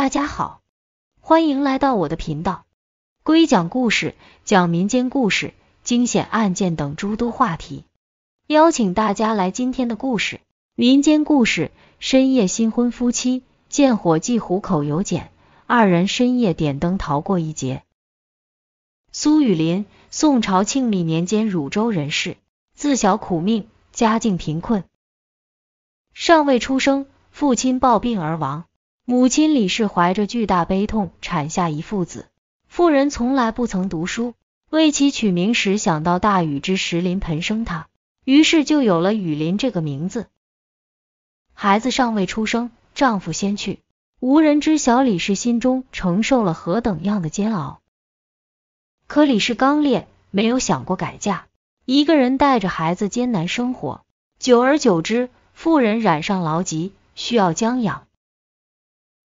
大家好，欢迎来到我的频道，归讲故事，讲民间故事、惊险案件等诸多话题。邀请大家来今天的故事：民间故事，深夜新婚夫妻见火计虎口有碱，二人深夜点灯逃过一劫。苏雨林，宋朝庆历年间汝州人士，自小苦命，家境贫困，尚未出生，父亲暴病而亡。母亲李氏怀着巨大悲痛产下一父子。妇人从来不曾读书，为其取名时想到大禹之石林盆生他，于是就有了雨林这个名字。孩子尚未出生，丈夫先去，无人知晓李氏心中承受了何等样的煎熬。可李氏刚烈，没有想过改嫁，一个人带着孩子艰难生活。久而久之，妇人染上痨疾，需要将养。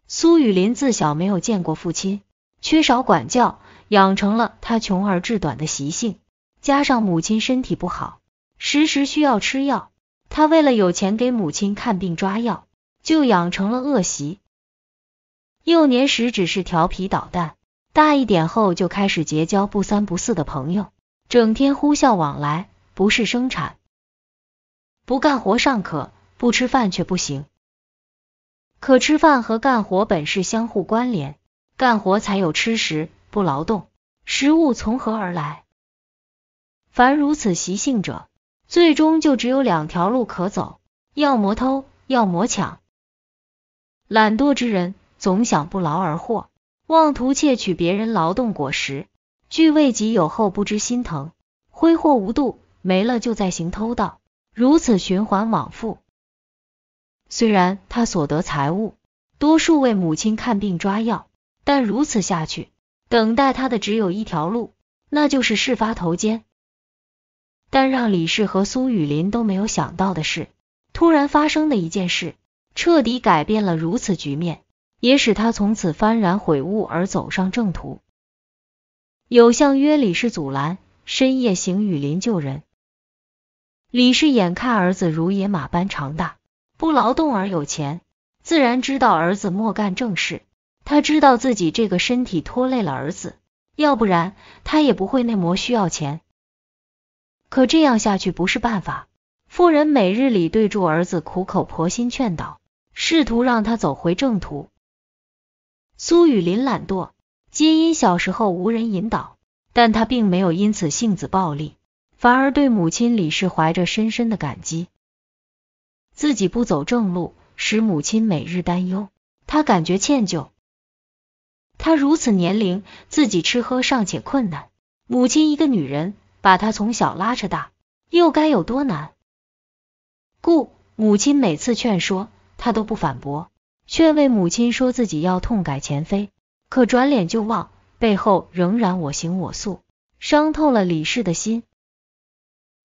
苏雨林自小没有见过父亲，缺少管教，养成了他穷而志短的习性。加上母亲身体不好，时时需要吃药，他为了有钱给母亲看病抓药，就养成了恶习。幼年时只是调皮捣蛋，大一点后就开始结交不三不四的朋友，整天呼啸往来，不事生产。不干活尚可，不吃饭却不行。可吃饭和干活本是相互关联，干活才有吃食，不劳动，食物从何而来？凡如此习性者，最终就只有两条路可走：要么偷，要么抢。懒惰之人总想不劳而获，妄图窃取别人劳动果实，据未己有后不知心疼，挥霍无度，没了就再行偷盗，如此循环往复。虽然他所得财物多数为母亲看病抓药，但如此下去，等待他的只有一条路，那就是事发头间。但让李氏和苏雨林都没有想到的是，突然发生的一件事，彻底改变了如此局面，也使他从此幡然悔悟而走上正途。有相约李氏阻拦，深夜行雨林救人。李氏眼看儿子如野马般长大。不劳动而有钱，自然知道儿子莫干正事。他知道自己这个身体拖累了儿子，要不然他也不会那么需要钱。可这样下去不是办法。富人每日里对住儿子苦口婆心劝导，试图让他走回正途。苏雨林懒惰，皆因小时候无人引导，但他并没有因此性子暴戾，反而对母亲李氏怀着深深的感激。自己不走正路，使母亲每日担忧，他感觉歉疚。他如此年龄，自己吃喝尚且困难，母亲一个女人把他从小拉扯大，又该有多难？故母亲每次劝说，他都不反驳，却为母亲说自己要痛改前非，可转脸就忘，背后仍然我行我素，伤透了李氏的心。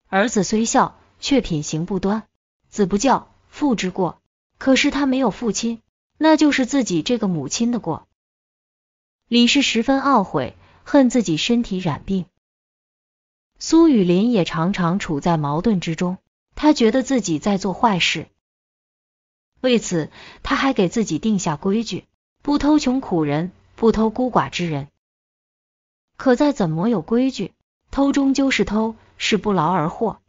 儿子虽孝，却品行不端。子不教，父之过。可是他没有父亲，那就是自己这个母亲的过。李氏十分懊悔，恨自己身体染病。苏雨林也常常处在矛盾之中，他觉得自己在做坏事。为此，他还给自己定下规矩：不偷穷苦人，不偷孤寡之人。可再怎么有规矩，偷终究是偷，是不劳而获。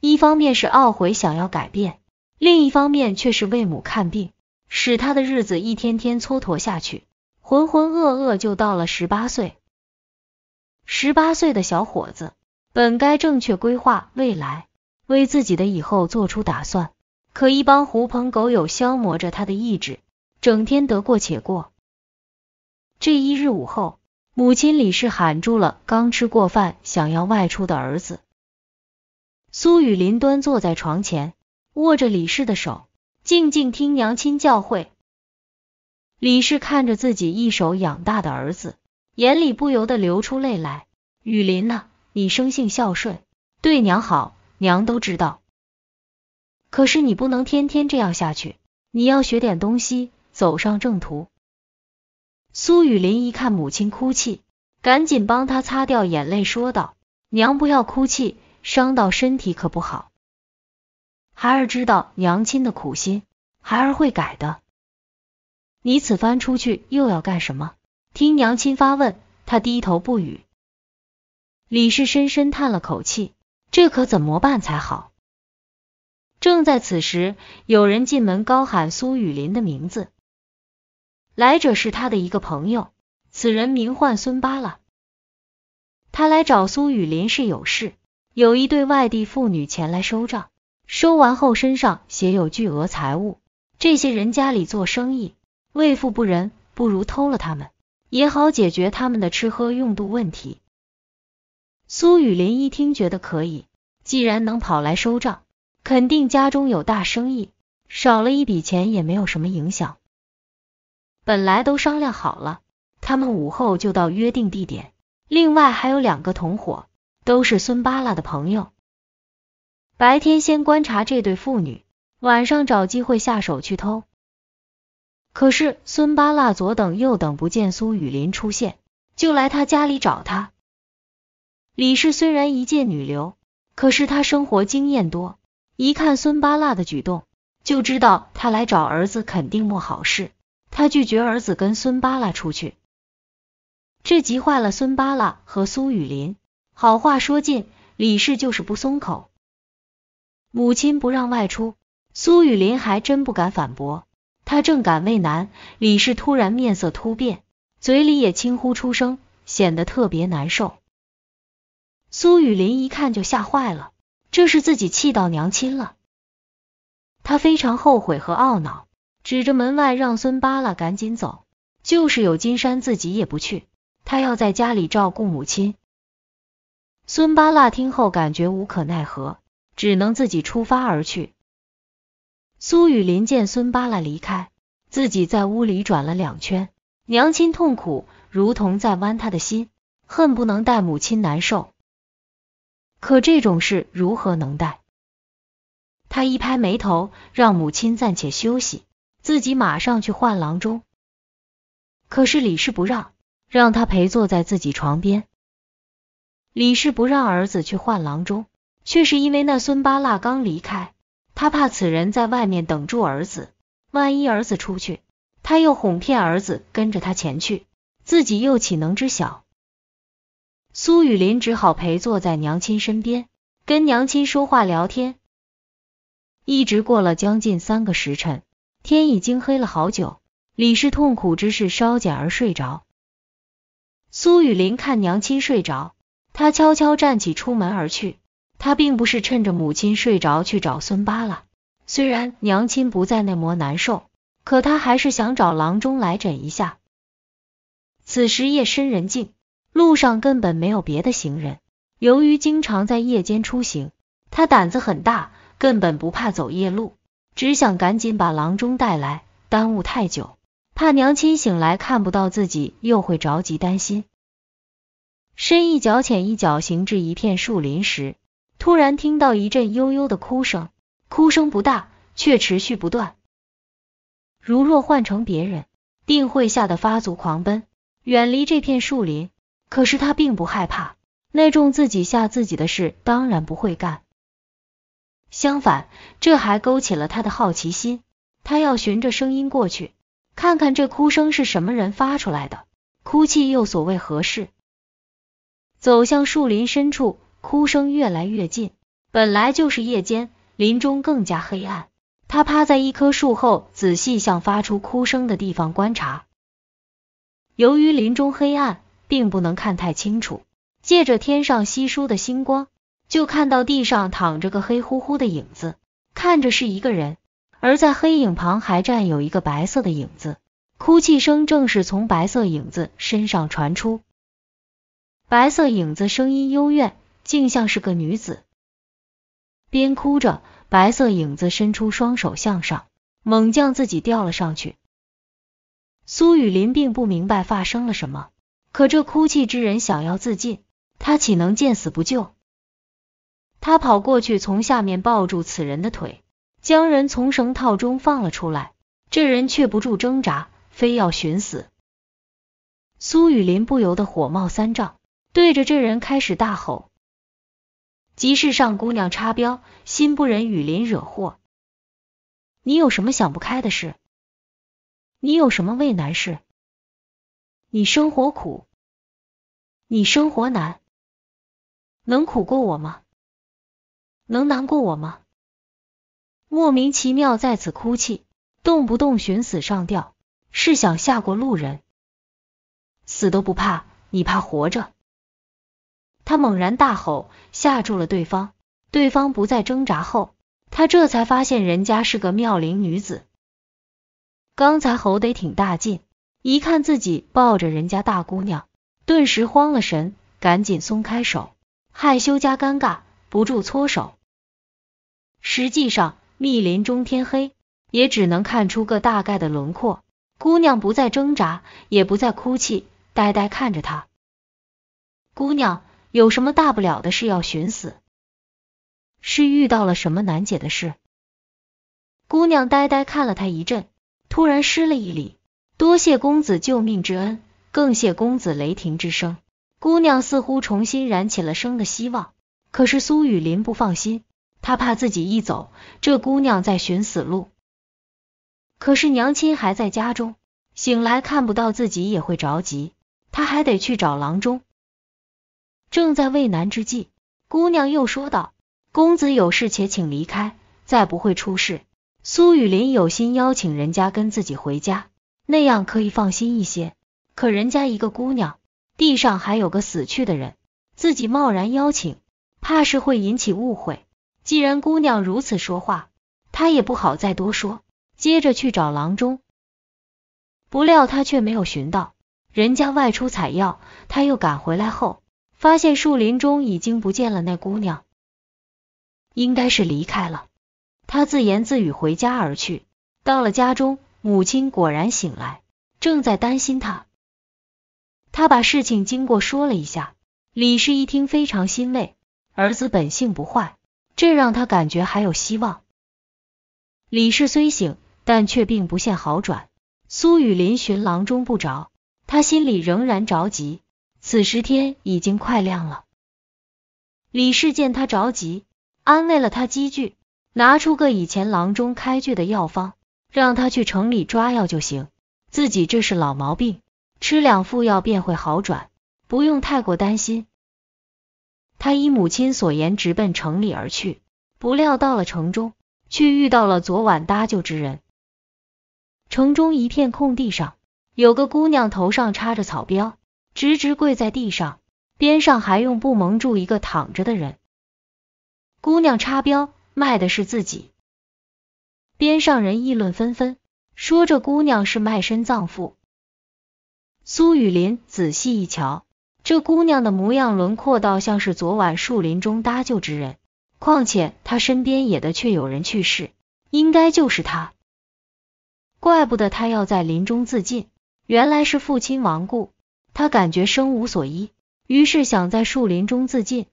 一方面是懊悔想要改变，另一方面却是为母看病，使他的日子一天天蹉跎下去，浑浑噩噩就到了十八岁。十八岁的小伙子本该正确规划未来，为自己的以后做出打算，可一帮狐朋狗友消磨着他的意志，整天得过且过。这一日午后，母亲李氏喊住了刚吃过饭想要外出的儿子。苏雨林端坐在床前，握着李氏的手，静静听娘亲教诲。李氏看着自己一手养大的儿子，眼里不由得流出泪来。雨林呐，你生性孝顺，对娘好，娘都知道。可是你不能天天这样下去，你要学点东西，走上正途。苏雨林一看母亲哭泣，赶紧帮她擦掉眼泪，说道：“娘，不要哭泣。”伤到身体可不好。孩儿知道娘亲的苦心，孩儿会改的。你此番出去又要干什么？听娘亲发问，他低头不语。李氏深深叹了口气，这可怎么办才好？正在此时，有人进门高喊苏雨林的名字。来者是他的一个朋友，此人名唤孙八了。他来找苏雨林是有事。有一对外地妇女前来收账，收完后身上写有巨额财物。这些人家里做生意，为富不仁，不如偷了他们，也好解决他们的吃喝用度问题。苏雨林一听觉得可以，既然能跑来收账，肯定家中有大生意，少了一笔钱也没有什么影响。本来都商量好了，他们午后就到约定地点，另外还有两个同伙。都是孙巴拉的朋友。白天先观察这对父女，晚上找机会下手去偷。可是孙巴拉左等右等不见苏雨林出现，就来他家里找他。李氏虽然一介女流，可是她生活经验多，一看孙巴拉的举动，就知道他来找儿子肯定没好事。他拒绝儿子跟孙巴拉出去，这急坏了孙巴拉和苏雨林。好话说尽，李氏就是不松口。母亲不让外出，苏雨林还真不敢反驳。他正感为难，李氏突然面色突变，嘴里也轻呼出声，显得特别难受。苏雨林一看就吓坏了，这是自己气到娘亲了，他非常后悔和懊恼，指着门外让孙巴拉赶紧走。就是有金山，自己也不去，他要在家里照顾母亲。孙八辣听后感觉无可奈何，只能自己出发而去。苏雨林见孙八拉离开，自己在屋里转了两圈，娘亲痛苦如同在剜他的心，恨不能代母亲难受。可这种事如何能带？他一拍眉头，让母亲暂且休息，自己马上去换郎中。可是李氏不让，让他陪坐在自己床边。李氏不让儿子去换郎中，却是因为那孙八蜡刚离开，他怕此人在外面等住儿子，万一儿子出去，他又哄骗儿子跟着他前去，自己又岂能知晓？苏雨林只好陪坐在娘亲身边，跟娘亲说话聊天，一直过了将近三个时辰，天已经黑了好久。李氏痛苦之事稍减而睡着，苏雨林看娘亲睡着。他悄悄站起，出门而去。他并不是趁着母亲睡着去找孙八了。虽然娘亲不在那模难受，可他还是想找郎中来诊一下。此时夜深人静，路上根本没有别的行人。由于经常在夜间出行，他胆子很大，根本不怕走夜路。只想赶紧把郎中带来，耽误太久，怕娘亲醒来看不到自己，又会着急担心。深一脚浅一脚行至一片树林时，突然听到一阵悠悠的哭声。哭声不大，却持续不断。如若换成别人，定会吓得发足狂奔，远离这片树林。可是他并不害怕，那种自己吓自己的事当然不会干。相反，这还勾起了他的好奇心。他要循着声音过去，看看这哭声是什么人发出来的，哭泣又所谓何事。走向树林深处，哭声越来越近。本来就是夜间，林中更加黑暗。他趴在一棵树后，仔细向发出哭声的地方观察。由于林中黑暗，并不能看太清楚。借着天上稀疏的星光，就看到地上躺着个黑乎乎的影子，看着是一个人。而在黑影旁还站有一个白色的影子，哭泣声正是从白色影子身上传出。白色影子声音幽怨，竟像是个女子。边哭着，白色影子伸出双手向上，猛将自己吊了上去。苏雨林并不明白发生了什么，可这哭泣之人想要自尽，他岂能见死不救？他跑过去，从下面抱住此人的腿，将人从绳套中放了出来。这人却不住挣扎，非要寻死。苏雨林不由得火冒三丈。对着这人开始大吼：“集市上姑娘插标，心不忍雨林惹祸。你有什么想不开的事？你有什么为难事？你生活苦，你生活难，能苦过我吗？能难过我吗？莫名其妙在此哭泣，动不动寻死上吊，是想吓过路人？死都不怕，你怕活着？”他猛然大吼，吓住了对方。对方不再挣扎后，他这才发现人家是个妙龄女子。刚才吼得挺大劲，一看自己抱着人家大姑娘，顿时慌了神，赶紧松开手，害羞加尴尬，不住搓手。实际上，密林中天黑，也只能看出个大概的轮廓。姑娘不再挣扎，也不再哭泣，呆呆看着他。姑娘。有什么大不了的事要寻死？是遇到了什么难解的事？姑娘呆呆看了他一阵，突然施了一礼：“多谢公子救命之恩，更谢公子雷霆之声。”姑娘似乎重新燃起了生的希望。可是苏雨林不放心，他怕自己一走，这姑娘在寻死路。可是娘亲还在家中，醒来看不到自己也会着急，他还得去找郎中。正在为难之际，姑娘又说道：“公子有事，且请离开，再不会出事。”苏雨林有心邀请人家跟自己回家，那样可以放心一些。可人家一个姑娘，地上还有个死去的人，自己贸然邀请，怕是会引起误会。既然姑娘如此说话，他也不好再多说，接着去找郎中。不料他却没有寻到，人家外出采药，他又赶回来后。发现树林中已经不见了那姑娘，应该是离开了。他自言自语，回家而去。到了家中，母亲果然醒来，正在担心他。他把事情经过说了一下，李氏一听非常欣慰，儿子本性不坏，这让他感觉还有希望。李氏虽醒，但却并不见好转。苏雨林寻郎中不着，他心里仍然着急。此时天已经快亮了，李氏见他着急，安慰了他几句，拿出个以前郎中开具的药方，让他去城里抓药就行。自己这是老毛病，吃两副药便会好转，不用太过担心。他依母亲所言，直奔城里而去。不料到了城中，却遇到了昨晚搭救之人。城中一片空地上，有个姑娘头上插着草标。直直跪在地上，边上还用布蒙住一个躺着的人。姑娘插标卖的是自己。边上人议论纷纷，说这姑娘是卖身葬父。苏雨林仔细一瞧，这姑娘的模样轮廓倒像是昨晚树林中搭救之人，况且她身边也的确有人去世，应该就是她。怪不得她要在林中自尽，原来是父亲亡故。他感觉生无所依，于是想在树林中自尽。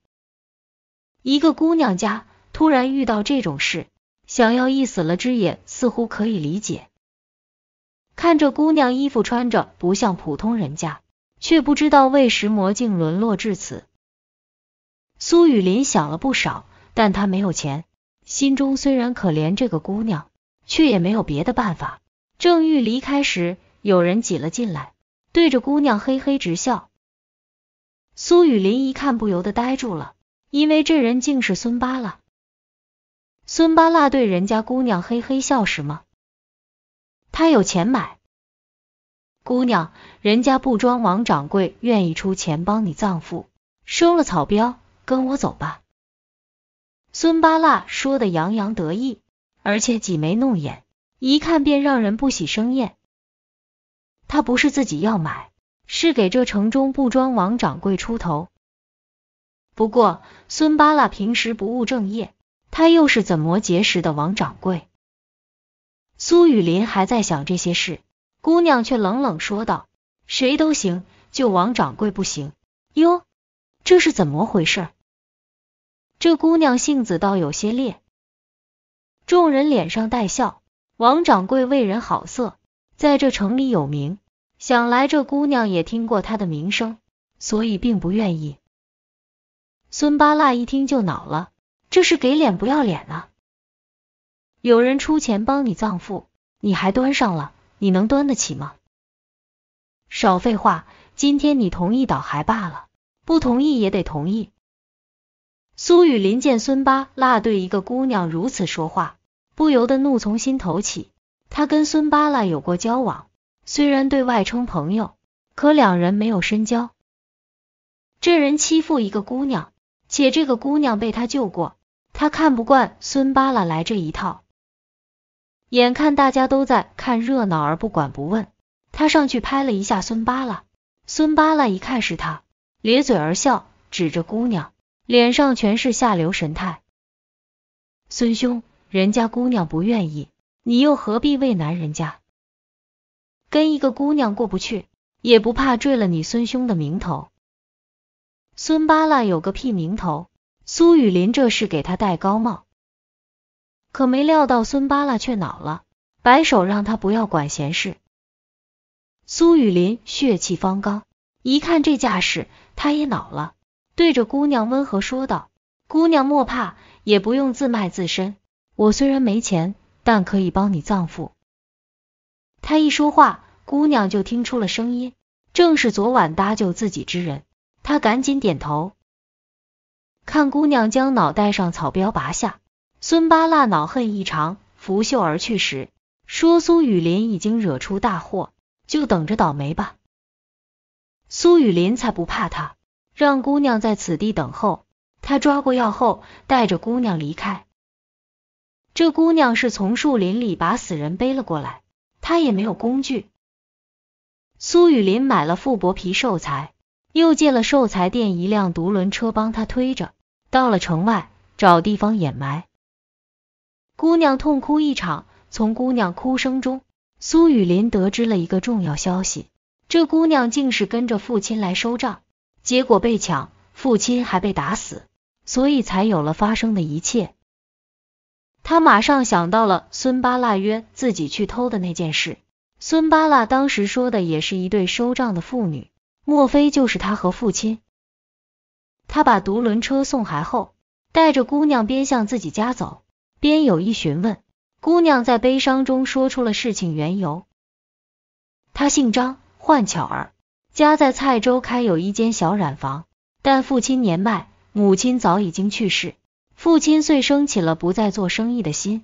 一个姑娘家突然遇到这种事，想要一死了之也似乎可以理解。看这姑娘衣服穿着不像普通人家，却不知道为什魔镜沦落至此。苏雨林想了不少，但他没有钱，心中虽然可怜这个姑娘，却也没有别的办法。正欲离开时，有人挤了进来。对着姑娘嘿嘿直笑。苏雨林一看不由得呆住了，因为这人竟是孙八拉。孙八拉对人家姑娘嘿嘿笑什么？他有钱买姑娘，人家布庄王掌柜愿意出钱帮你葬父，收了草标，跟我走吧。孙八拉说的洋洋得意，而且挤眉弄眼，一看便让人不喜生厌。他不是自己要买，是给这城中布庄王掌柜出头。不过孙巴拉平时不务正业，他又是怎么结识的王掌柜？苏雨林还在想这些事，姑娘却冷冷说道：“谁都行，就王掌柜不行。”哟，这是怎么回事？这姑娘性子倒有些烈。众人脸上带笑，王掌柜为人好色。在这城里有名，想来这姑娘也听过他的名声，所以并不愿意。孙八辣一听就恼了，这是给脸不要脸啊！有人出钱帮你葬父，你还端上了，你能端得起吗？少废话，今天你同意倒还罢了，不同意也得同意。苏雨林见孙八辣对一个姑娘如此说话，不由得怒从心头起。他跟孙巴拉有过交往，虽然对外称朋友，可两人没有深交。这人欺负一个姑娘，且这个姑娘被他救过，他看不惯孙巴拉来这一套。眼看大家都在看热闹而不管不问，他上去拍了一下孙巴拉。孙巴拉一看是他，咧嘴而笑，指着姑娘，脸上全是下流神态。孙兄，人家姑娘不愿意。你又何必为难人家？跟一个姑娘过不去，也不怕坠了你孙兄的名头？孙巴拉有个屁名头？苏雨林这是给他戴高帽，可没料到孙巴拉却恼了，摆手让他不要管闲事。苏雨林血气方刚，一看这架势，他也恼了，对着姑娘温和说道：“姑娘莫怕，也不用自卖自身。我虽然没钱。”但可以帮你葬父。他一说话，姑娘就听出了声音，正是昨晚搭救自己之人。他赶紧点头，看姑娘将脑袋上草标拔下。孙八辣恼恨异常，拂袖而去时，说：“苏雨林已经惹出大祸，就等着倒霉吧。”苏雨林才不怕他，让姑娘在此地等候。他抓过药后，带着姑娘离开。这姑娘是从树林里把死人背了过来，她也没有工具。苏雨林买了富薄皮寿材，又借了寿材店一辆独轮车，帮她推着到了城外找地方掩埋。姑娘痛哭一场，从姑娘哭声中，苏雨林得知了一个重要消息：这姑娘竟是跟着父亲来收账，结果被抢，父亲还被打死，所以才有了发生的一切。他马上想到了孙八腊约自己去偷的那件事，孙八腊当时说的也是一对收账的妇女，莫非就是他和父亲？他把独轮车送孩后，带着姑娘边向自己家走，边有意询问。姑娘在悲伤中说出了事情缘由。他姓张，唤巧儿，家在蔡州开有一间小染房，但父亲年迈，母亲早已经去世。父亲遂生起了不再做生意的心，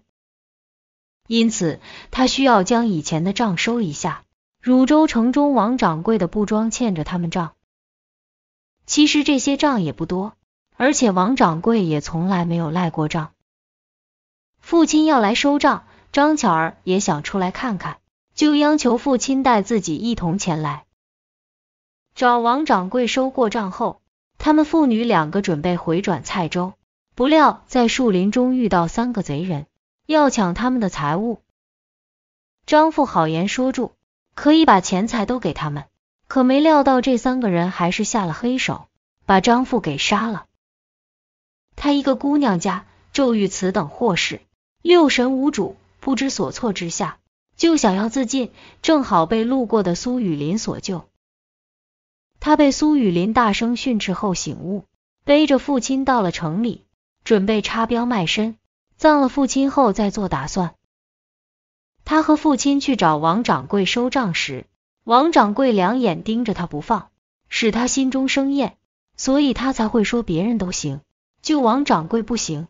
因此他需要将以前的账收一下。汝州城中王掌柜的布庄欠着他们账，其实这些账也不多，而且王掌柜也从来没有赖过账。父亲要来收账，张巧儿也想出来看看，就央求父亲带自己一同前来。找王掌柜收过账后，他们父女两个准备回转蔡州。不料在树林中遇到三个贼人，要抢他们的财物。张父好言说住，可以把钱财都给他们。可没料到这三个人还是下了黑手，把张父给杀了。她一个姑娘家，咒遇此等祸事，六神无主，不知所措之下，就想要自尽。正好被路过的苏雨林所救。他被苏雨林大声训斥后醒悟，背着父亲到了城里。准备插标卖身，葬了父亲后再做打算。他和父亲去找王掌柜收账时，王掌柜两眼盯着他不放，使他心中生厌，所以他才会说别人都行，就王掌柜不行。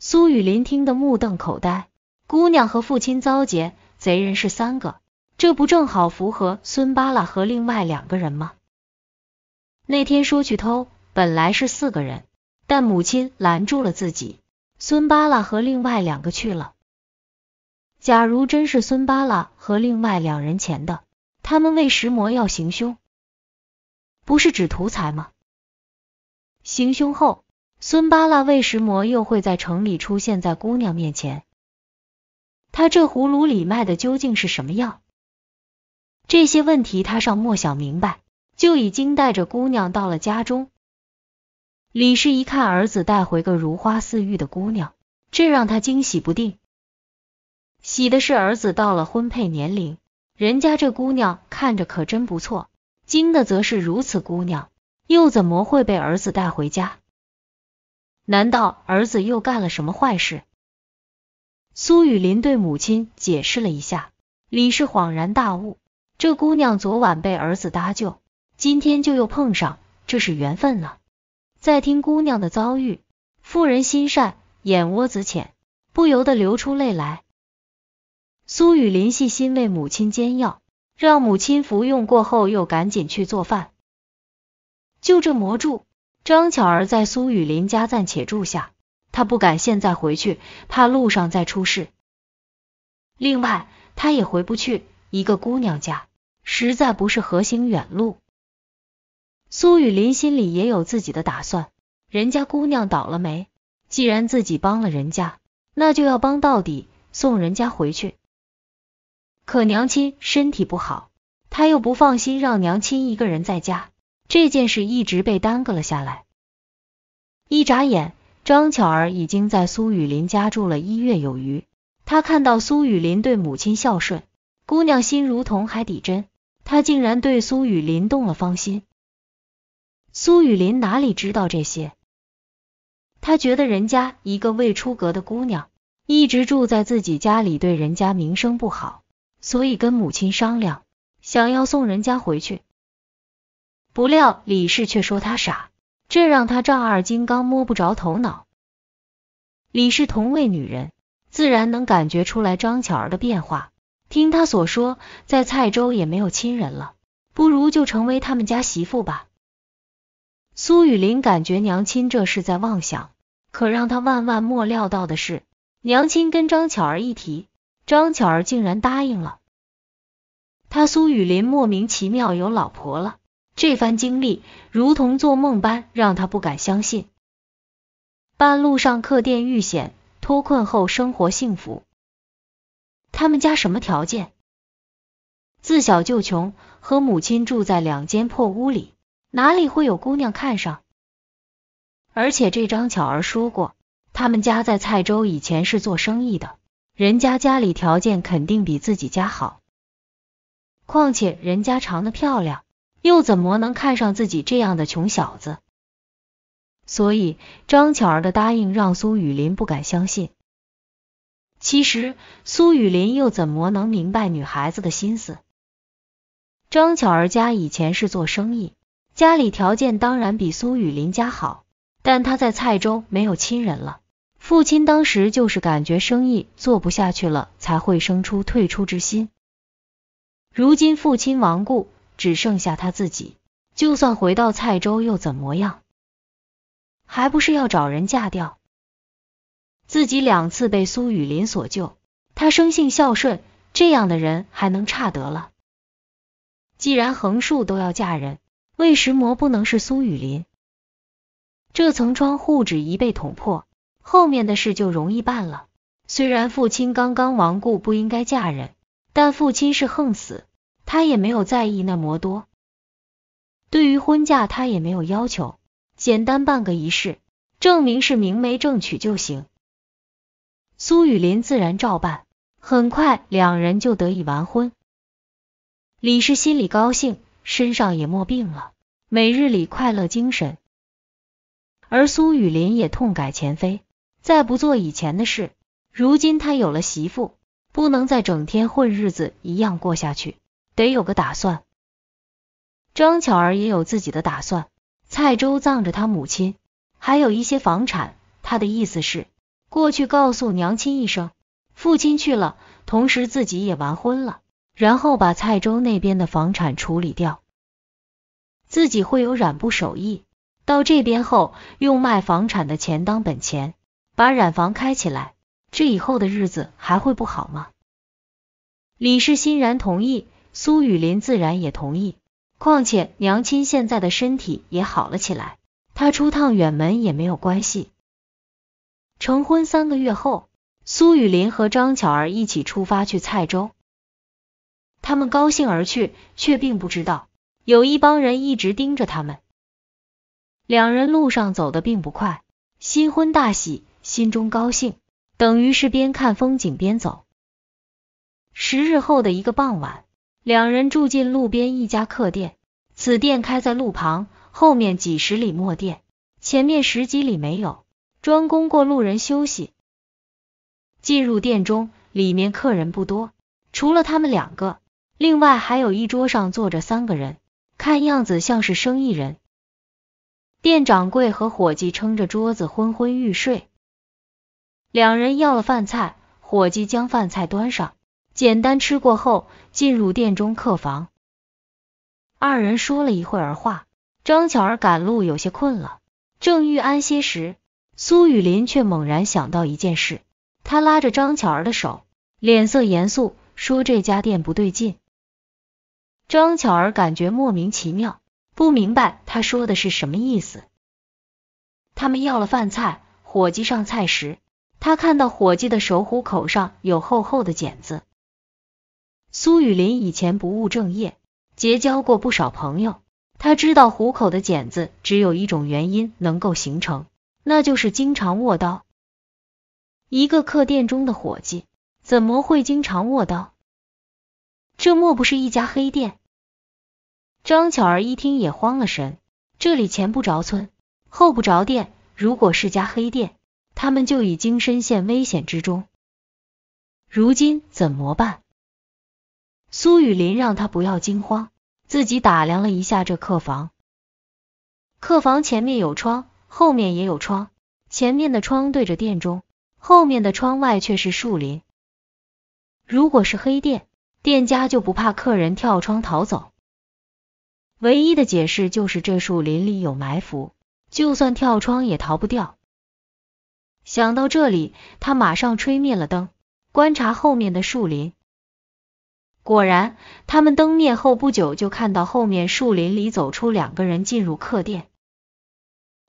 苏雨林听得目瞪口呆，姑娘和父亲遭劫，贼人是三个，这不正好符合孙巴拉和另外两个人吗？那天说去偷，本来是四个人。但母亲拦住了自己，孙巴拉和另外两个去了。假如真是孙巴拉和另外两人前的，他们为石魔要行凶，不是只图财吗？行凶后，孙巴拉为石魔又会在城里出现在姑娘面前，他这葫芦里卖的究竟是什么药？这些问题他尚莫想明白，就已经带着姑娘到了家中。李氏一看儿子带回个如花似玉的姑娘，这让他惊喜不定。喜的是儿子到了婚配年龄，人家这姑娘看着可真不错；惊的则是如此姑娘，又怎么会被儿子带回家？难道儿子又干了什么坏事？苏雨林对母亲解释了一下，李氏恍然大悟：这姑娘昨晚被儿子搭救，今天就又碰上，这是缘分了。再听姑娘的遭遇，妇人心善，眼窝子浅，不由得流出泪来。苏雨林细心为母亲煎药，让母亲服用过后，又赶紧去做饭。就这魔住，张巧儿在苏雨林家暂且住下，她不敢现在回去，怕路上再出事。另外，她也回不去，一个姑娘家，实在不是何行远路。苏雨林心里也有自己的打算，人家姑娘倒了霉，既然自己帮了人家，那就要帮到底，送人家回去。可娘亲身体不好，他又不放心让娘亲一个人在家，这件事一直被耽搁了下来。一眨眼，张巧儿已经在苏雨林家住了一月有余。他看到苏雨林对母亲孝顺，姑娘心如同海底针，他竟然对苏雨林动了芳心。苏雨林哪里知道这些？他觉得人家一个未出阁的姑娘，一直住在自己家里，对人家名声不好，所以跟母亲商量，想要送人家回去。不料李氏却说他傻，这让他丈二金刚摸不着头脑。李氏同为女人，自然能感觉出来张巧儿的变化。听他所说，在蔡州也没有亲人了，不如就成为他们家媳妇吧。苏雨林感觉娘亲这是在妄想，可让他万万莫料到的是，娘亲跟张巧儿一提，张巧儿竟然答应了他。苏雨林莫名其妙有老婆了，这番经历如同做梦般，让他不敢相信。半路上客店遇险，脱困后生活幸福。他们家什么条件？自小就穷，和母亲住在两间破屋里。哪里会有姑娘看上？而且这张巧儿说过，他们家在蔡州以前是做生意的，人家家里条件肯定比自己家好。况且人家长得漂亮，又怎么能看上自己这样的穷小子？所以张巧儿的答应让苏雨林不敢相信。其实苏雨林又怎么能明白女孩子的心思？张巧儿家以前是做生意。家里条件当然比苏雨林家好，但他在蔡州没有亲人了。父亲当时就是感觉生意做不下去了，才会生出退出之心。如今父亲亡故，只剩下他自己，就算回到蔡州又怎么样？还不是要找人嫁掉？自己两次被苏雨林所救，他生性孝顺，这样的人还能差得了？既然横竖都要嫁人。为石魔不能是苏雨林，这层窗户纸一被捅破，后面的事就容易办了。虽然父亲刚刚亡故，不应该嫁人，但父亲是横死，他也没有在意那么多。对于婚嫁，他也没有要求，简单办个仪式，证明是明媒正娶就行。苏雨林自然照办，很快两人就得以完婚。李氏心里高兴。身上也莫病了，每日里快乐精神。而苏雨林也痛改前非，再不做以前的事。如今他有了媳妇，不能再整天混日子一样过下去，得有个打算。张巧儿也有自己的打算。蔡州葬着他母亲，还有一些房产，他的意思是过去告诉娘亲一声，父亲去了，同时自己也完婚了。然后把蔡州那边的房产处理掉，自己会有染布手艺，到这边后用卖房产的钱当本钱，把染房开起来，这以后的日子还会不好吗？李氏欣然同意，苏雨林自然也同意。况且娘亲现在的身体也好了起来，她出趟远门也没有关系。成婚三个月后，苏雨林和张巧儿一起出发去蔡州。他们高兴而去，却并不知道有一帮人一直盯着他们。两人路上走的并不快，新婚大喜，心中高兴，等于是边看风景边走。十日后的一个傍晚，两人住进路边一家客店。此店开在路旁，后面几十里没店，前面十几里没有，专供过路人休息。进入店中，里面客人不多，除了他们两个。另外还有一桌上坐着三个人，看样子像是生意人。店掌柜和伙计撑着桌子昏昏欲睡。两人要了饭菜，伙计将饭菜端上，简单吃过后，进入店中客房。二人说了一会儿话，张巧儿赶路有些困了，正欲安歇时，苏雨林却猛然想到一件事，他拉着张巧儿的手，脸色严肃说：“这家店不对劲。”张巧儿感觉莫名其妙，不明白他说的是什么意思。他们要了饭菜，伙计上菜时，他看到伙计的手虎口上有厚厚的茧子。苏雨林以前不务正业，结交过不少朋友，他知道虎口的茧子只有一种原因能够形成，那就是经常握刀。一个客店中的伙计怎么会经常握刀？这莫不是一家黑店？张巧儿一听也慌了神，这里前不着村，后不着店，如果是家黑店，他们就已经深陷危险之中。如今怎么办？苏雨林让他不要惊慌，自己打量了一下这客房。客房前面有窗，后面也有窗，前面的窗对着店中，后面的窗外却是树林。如果是黑店，店家就不怕客人跳窗逃走。唯一的解释就是这树林里有埋伏，就算跳窗也逃不掉。想到这里，他马上吹灭了灯，观察后面的树林。果然，他们灯灭后不久，就看到后面树林里走出两个人进入客店。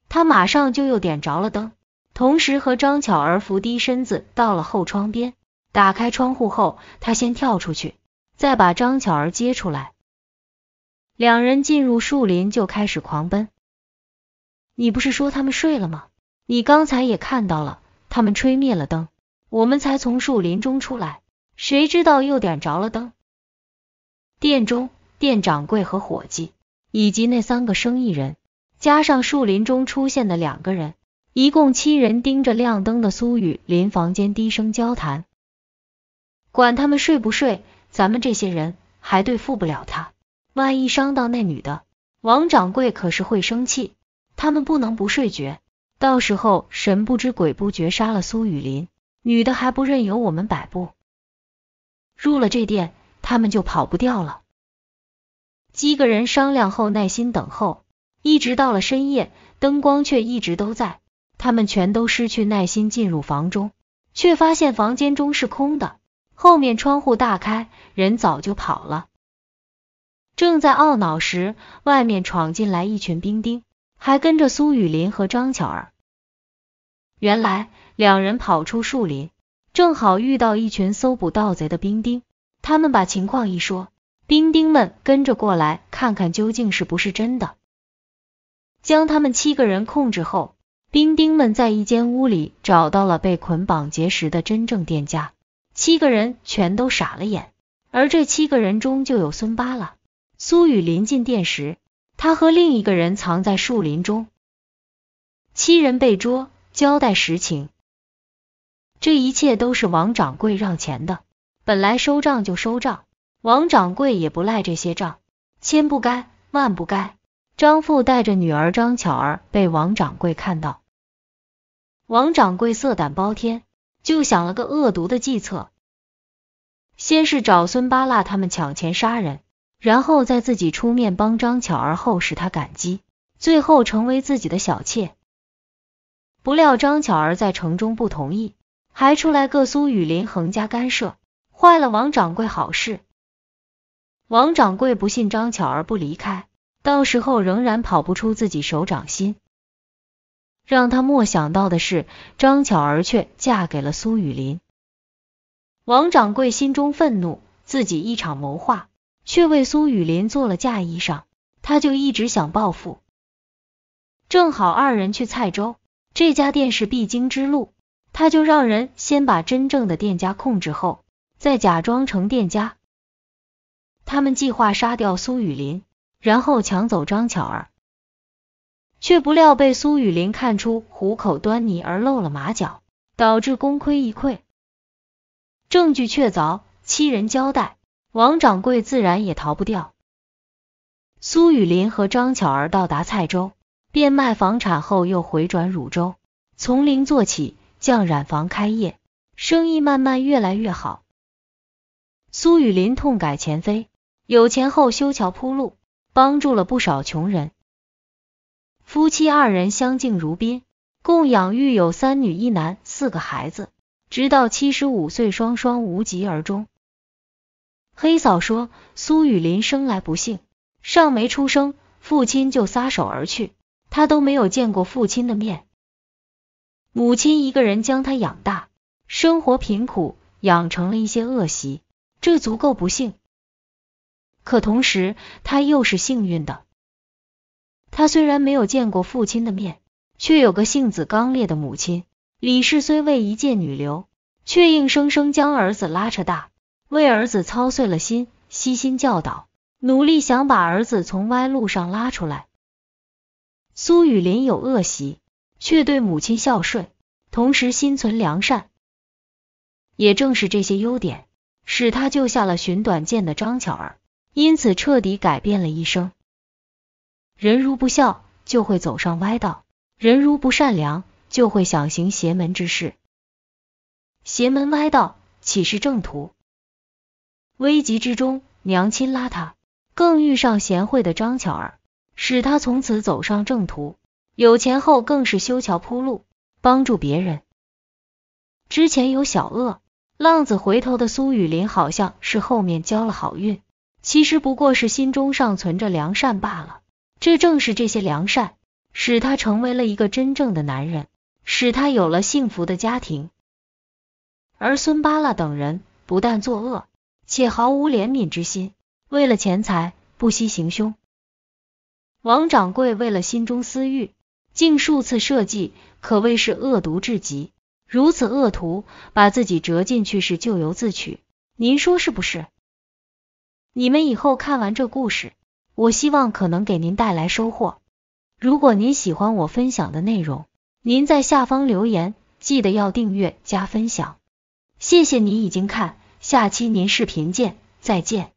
他马上就又点着了灯，同时和张巧儿伏低身子到了后窗边。打开窗户后，他先跳出去，再把张巧儿接出来。两人进入树林就开始狂奔。你不是说他们睡了吗？你刚才也看到了，他们吹灭了灯，我们才从树林中出来。谁知道又点着了灯？店中店掌柜和伙计，以及那三个生意人，加上树林中出现的两个人，一共七人盯着亮灯的苏雨林房间低声交谈。管他们睡不睡，咱们这些人还对付不了他。万一伤到那女的，王掌柜可是会生气。他们不能不睡觉，到时候神不知鬼不觉杀了苏雨林，女的还不任由我们摆布。入了这店，他们就跑不掉了。几个人商量后，耐心等候，一直到了深夜，灯光却一直都在。他们全都失去耐心，进入房中，却发现房间中是空的，后面窗户大开，人早就跑了。正在懊恼时，外面闯进来一群兵丁，还跟着苏雨林和张巧儿。原来两人跑出树林，正好遇到一群搜捕盗贼的兵丁。他们把情况一说，兵丁们跟着过来看看究竟是不是真的。将他们七个人控制后，兵丁们在一间屋里找到了被捆绑结实的真正店家。七个人全都傻了眼，而这七个人中就有孙八了。苏雨临进店时，他和另一个人藏在树林中。七人被捉，交代实情。这一切都是王掌柜让钱的。本来收账就收账，王掌柜也不赖这些账，千不该万不该。张父带着女儿张巧儿被王掌柜看到，王掌柜色胆包天，就想了个恶毒的计策。先是找孙八腊他们抢钱杀人。然后在自己出面帮张巧儿后，使她感激，最后成为自己的小妾。不料张巧儿在城中不同意，还出来各苏雨林横加干涉，坏了王掌柜好事。王掌柜不信张巧儿不离开，到时候仍然跑不出自己手掌心。让他莫想到的是，张巧儿却嫁给了苏雨林。王掌柜心中愤怒，自己一场谋划。却为苏雨林做了嫁衣裳，他就一直想报复。正好二人去蔡州，这家店是必经之路，他就让人先把真正的店家控制后，再假装成店家。他们计划杀掉苏雨林，然后抢走张巧儿，却不料被苏雨林看出虎口端倪而露了马脚，导致功亏一篑。证据确凿，七人交代。王掌柜自然也逃不掉。苏雨林和张巧儿到达蔡州，变卖房产后又回转汝州，从零做起，将染坊开业，生意慢慢越来越好。苏雨林痛改前非，有钱后修桥铺路，帮助了不少穷人。夫妻二人相敬如宾，共养育有三女一男四个孩子，直到七十五岁双双无疾而终。黑嫂说：“苏雨林生来不幸，尚没出生，父亲就撒手而去，他都没有见过父亲的面。母亲一个人将他养大，生活贫苦，养成了一些恶习，这足够不幸。可同时，他又是幸运的。他虽然没有见过父亲的面，却有个性子刚烈的母亲。李氏虽为一介女流，却硬生生将儿子拉扯大。”为儿子操碎了心，悉心教导，努力想把儿子从歪路上拉出来。苏雨林有恶习，却对母亲孝顺，同时心存良善。也正是这些优点，使他救下了寻短见的张巧儿，因此彻底改变了一生。人如不孝，就会走上歪道；人如不善良，就会想行邪门之事。邪门歪道，岂是正途？危急之中，娘亲拉他，更遇上贤惠的张巧儿，使他从此走上正途。有钱后更是修桥铺路，帮助别人。之前有小恶，浪子回头的苏雨林，好像是后面交了好运，其实不过是心中尚存着良善罢了。这正是这些良善，使他成为了一个真正的男人，使他有了幸福的家庭。而孙巴拉等人不但作恶。且毫无怜悯之心，为了钱财不惜行凶。王掌柜为了心中私欲，竟数次设计，可谓是恶毒至极。如此恶徒，把自己折进去是咎由自取。您说是不是？你们以后看完这故事，我希望可能给您带来收获。如果您喜欢我分享的内容，您在下方留言，记得要订阅加分享。谢谢你已经看。下期您视频见，再见。